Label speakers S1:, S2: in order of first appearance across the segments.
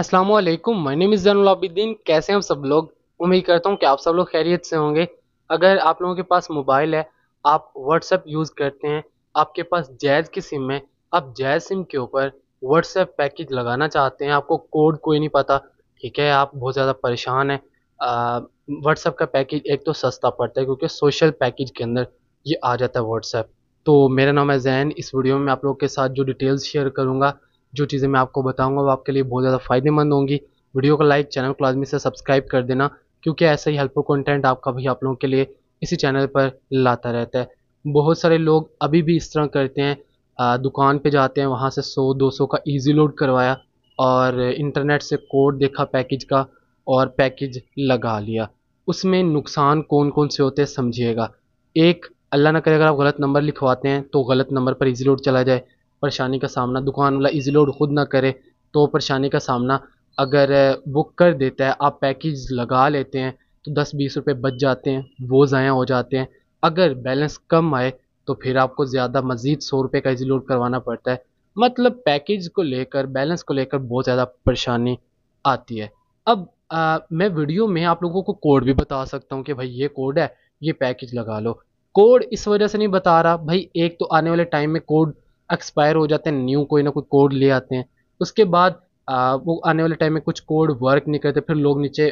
S1: अस्सलाम वालेकुम my name is जनल कैसे हैं सब लोग उम्मीद करता हूँ कि आप सब लोग खैरियत से होंगे अगर आप लोगों के पास मोबाइल है आप व्हाट्सएप यूज़ करते हैं आपके पास जैज़ की सिम है आप जैज़ सिम के ऊपर व्हाट्सएप पैकेज लगाना चाहते हैं आपको कोड कोई नहीं पता ठीक है आप बहुत ज़्यादा परेशान हैं व्हाट्सएप का पैकेज एक तो सस्ता पड़ता है क्योंकि सोशल पैकेज के अंदर ये आ जाता है व्हाट्सएप तो मेरा नाम है जैन इस वीडियो में आप लोग के साथ जो डिटेल्स शेयर करूँगा जो चीज़ें मैं आपको बताऊँगा वो आपके लिए बहुत ज़्यादा फायदेमंद होंगी वीडियो को लाइक चैनल को आदमी से सब्सक्राइब कर देना क्योंकि ऐसा ही हेल्पफुल कंटेंट आपका भी आप लोगों के लिए इसी चैनल पर लाता रहता है बहुत सारे लोग अभी भी इस तरह करते हैं आ, दुकान पे जाते हैं वहाँ से 100-200 का इजी लोड करवाया और इंटरनेट से कोड देखा पैकेज का और पैकेज लगा लिया उसमें नुकसान कौन कौन से होते हैं समझिएगा एक अल्लाह ना करे अगर आप गलत नंबर लिखवाते हैं तो गलत नंबर पर ईजी लोड चला जाए परेशानी का सामना दुकान वाला इजी लोड खुद ना करे तो परेशानी का सामना अगर बुक कर देता है आप पैकेज लगा लेते हैं तो दस बीस रुपये बच जाते हैं वो ज़ाया हो जाते हैं अगर बैलेंस कम आए तो फिर आपको ज़्यादा मज़ीद सौ रुपये का इजी लोड करवाना पड़ता है मतलब पैकेज को लेकर बैलेंस को लेकर बहुत ज़्यादा परेशानी आती है अब आ, मैं वीडियो में आप लोगों को कोड भी बता सकता हूँ कि भाई ये कोड है ये पैकेज लगा लो कोड इस वजह से नहीं बता रहा भाई एक तो आने वाले टाइम में कोड एक्सपायर हो जाते हैं न्यू कोई ना कोई कोड ले आते हैं उसके बाद आ, वो आने वाले टाइम में कुछ कोड वर्क नहीं करते फिर लोग नीचे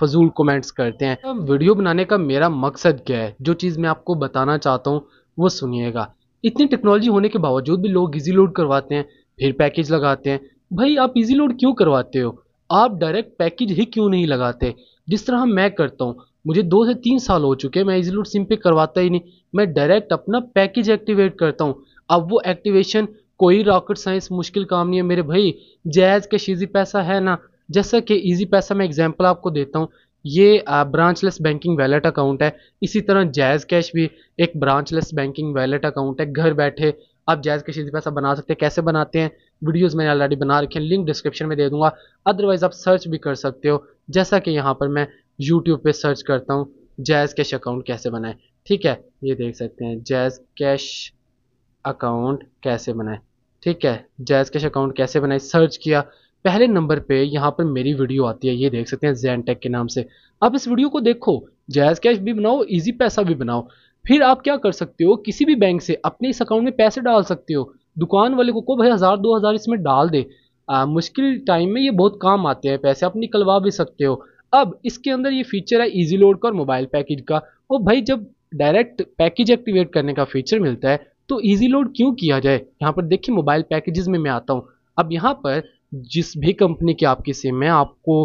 S1: फजूल कमेंट्स करते हैं तो वीडियो बनाने का मेरा मकसद क्या है जो चीज़ मैं आपको बताना चाहता हूँ वो सुनिएगा इतनी टेक्नोलॉजी होने के बावजूद भी लोग इजी लोड करवाते हैं फिर पैकेज लगाते हैं भाई आप इजी लोड क्यों करवाते हो आप डायरेक्ट पैकेज ही क्यों नहीं लगाते जिस तरह मैं करता हूँ मुझे दो से तीन साल हो चुके हैं मैं इजी लोड सिम पे करवाता ही नहीं मैं डायरेक्ट अपना पैकेज एक्टिवेट करता हूँ अब वो एक्टिवेशन कोई रॉकेट साइंस मुश्किल काम नहीं है मेरे भाई जैज शीजी पैसा है ना जैसा कि इजी पैसा मैं एग्जांपल आपको देता हूँ ये ब्रांचलेस बैंकिंग वैलेट अकाउंट है इसी तरह जैज़ कैश भी एक ब्रांचलेस बैंकिंग वैलेट अकाउंट है घर बैठे आप जैज़ कैश इजी पैसा बना सकते हैं कैसे बनाते हैं वीडियोस मैंने ऑलरेडी बना रखे हैं लिंक डिस्क्रिप्शन में दे दूंगा अदरवाइज़ आप सर्च भी कर सकते हो जैसा कि यहाँ पर मैं यूट्यूब पर सर्च करता हूँ जैज़ कैश अकाउंट कैसे बनाएं ठीक है ये देख सकते हैं जैज़ कैश अकाउंट कैसे बनाए ठीक है जैज कैश अकाउंट कैसे बनाए सर्च किया पहले नंबर पे यहाँ पर मेरी वीडियो आती है ये देख सकते हैं जैन टेक के नाम से आप इस वीडियो को देखो जैज कैश भी बनाओ इजी पैसा भी बनाओ फिर आप क्या कर सकते हो किसी भी बैंक से अपने इस अकाउंट में पैसे डाल सकते हो दुकान वाले को को भाई हज़ार दो हज़ार इसमें डाल दे आ, मुश्किल टाइम में ये बहुत काम आते हैं पैसे आप निकलवा भी सकते हो अब इसके अंदर ये फीचर है इजी लोड का और मोबाइल पैकेज का और भाई जब डायरेक्ट पैकेज एक्टिवेट करने का फीचर मिलता है तो ईजी लोड क्यों किया जाए यहाँ पर देखिए मोबाइल पैकेजेस में मैं आता हूँ अब यहाँ पर जिस भी कंपनी की आपकी सिम है आपको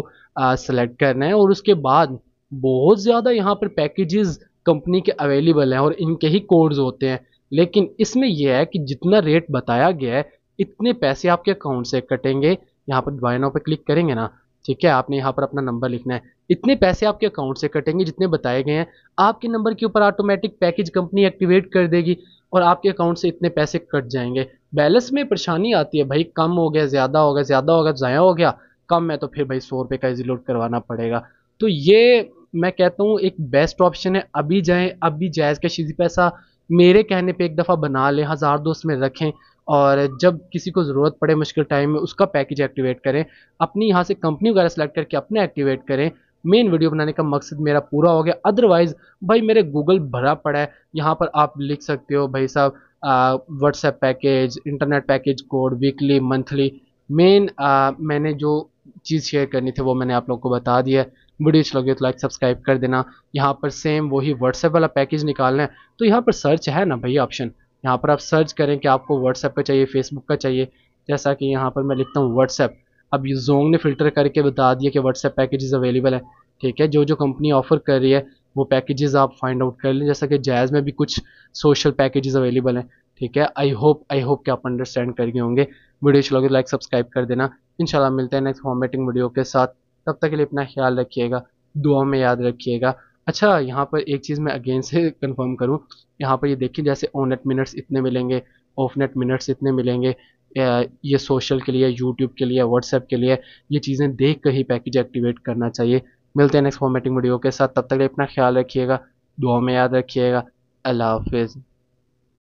S1: सेलेक्ट करना है और उसके बाद बहुत ज़्यादा यहाँ पर पैकेजेस कंपनी के अवेलेबल हैं और इनके ही कोड्स होते हैं लेकिन इसमें यह है कि जितना रेट बताया गया है इतने पैसे आपके अकाउंट से कटेंगे यहाँ पर बाय नाउ पर क्लिक करेंगे ना ठीक है आपने यहाँ पर अपना नंबर लिखना है इतने पैसे आपके अकाउंट से कटेंगे जितने बताए गए हैं आपके नंबर के ऊपर ऑटोमेटिक पैकेज कंपनी एक्टिवेट कर देगी और आपके अकाउंट से इतने पैसे कट जाएंगे बैलेंस में परेशानी आती है भाई कम हो गया ज़्यादा हो गया ज़्यादा हो गया ज़ाया हो गया कम है तो फिर भाई सौ रुपये का इजी लोड करवाना पड़ेगा तो ये मैं कहता हूँ एक बेस्ट ऑप्शन है अभी जाएँ अभी जायज़ का शीजी पैसा मेरे कहने पर एक दफ़ा बना लें हज़ार दोस्त में रखें और जब किसी को ज़रूरत पड़े मुश्किल टाइम में उसका पैकेज एक्टिवेट करें अपनी यहाँ से कंपनी वगैरह सेलेक्ट करके अपने एक्टिवेट करें मेन वीडियो बनाने का मकसद मेरा पूरा हो गया अदरवाइज़ भाई मेरे गूगल भरा पड़ा है यहाँ पर आप लिख सकते हो भाई साहब WhatsApp package internet package code weekly monthly main मैंने जो चीज़ शेयर करनी थी वो मैंने आप लोग को बता दिया है वीडियो अच्छी लगी तो लाइक सब्सक्राइब कर देना यहाँ पर सेम वही व्हाट्सएप वाला पैकेज निकालना है तो यहाँ पर सर्च है ना भाई ऑप्शन यहाँ पर आप सर्च करें कि आपको व्हाट्सएप का चाहिए फेसबुक का चाहिए जैसा कि यहाँ पर मैं लिखता हूँ व्हाट्सएप अब जोंग ने फ़िल्टर करके बता दिया कि व्हाट्सएप पैकेजेस अवेलेबल है ठीक है जो जो कंपनी ऑफर कर रही है वो पैकेजेस आप फाइंड आउट कर लें जैसा कि जायज़ में भी कुछ सोशल पैकेजेस अवेलेबल हैं ठीक है आई होप आई होप कि आप अंडरस्टैंड कर गए होंगे वीडियो अच्छी लगे लाइक सब्सक्राइब कर देना इंशाल्लाह मिलते हैं नेक्स्ट फॉर्मेटिंग वीडियो के साथ तब तक के लिए अपना ख्याल रखिएगा दुआ में याद रखिएगा अच्छा यहाँ पर एक चीज़ मैं अगेन से कन्फर्म करूँ यहाँ पर ये देखिए जैसे ऑननेट मिनट्स इतने मिलेंगे ऑफ नेट मिनट्स इतने मिलेंगे ये सोशल के लिए यूट्यूब के लिए व्हाट्सएप के लिए ये चीज़ें देख कर ही पैकेज एक्टिवेट करना चाहिए मिलते हैं नेक्स्ट फॉर्मेटिंग वीडियो के साथ तब तक अपना ख्याल रखिएगा दुआ में याद रखिएगा अल्लाह हाफिज़